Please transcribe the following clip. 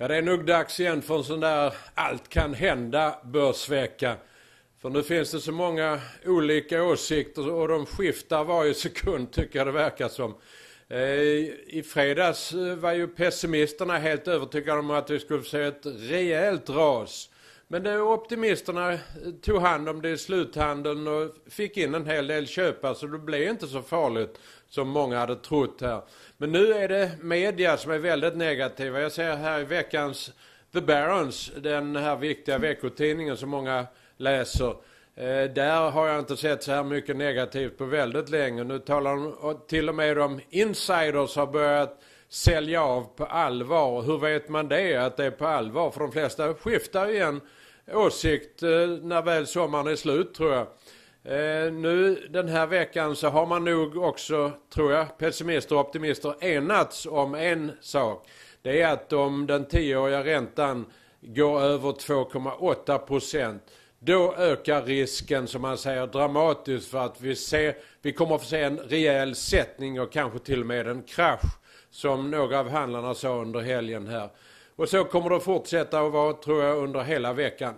Ja, det är nog dags igen för en sån där allt kan hända börsvecka. För nu finns det så många olika åsikter och de skiftar varje sekund tycker jag det verkar som. Eh, I fredags eh, var ju pessimisterna helt övertygade om att vi skulle få se ett rejält ras. Men det, optimisterna eh, tog hand om det i sluthandeln och fick in en hel del köpare så det blev inte så farligt som många hade trott här. Men nu är det media som är väldigt negativa. Jag ser här i veckans The Barons, den här viktiga veckotidningen som många läser. Eh, där har jag inte sett så här mycket negativt på väldigt länge. Nu talar de, till och med de insiders har börjat sälja av på allvar. Hur vet man det, att det är på allvar? För de flesta skiftar ju en åsikt eh, när väl sommaren är slut tror jag. Eh, nu den här veckan så har man nog också, tror jag, pessimister och optimister enats om en sak. Det är att om den tioåriga räntan går över 2,8 procent då ökar risken, som man säger, dramatiskt för att vi, ser, vi kommer att få se en rejäl sättning och kanske till och med en krasch, som några av handlarna sa under helgen här. Och så kommer det fortsätta att vara, tror jag, under hela veckan.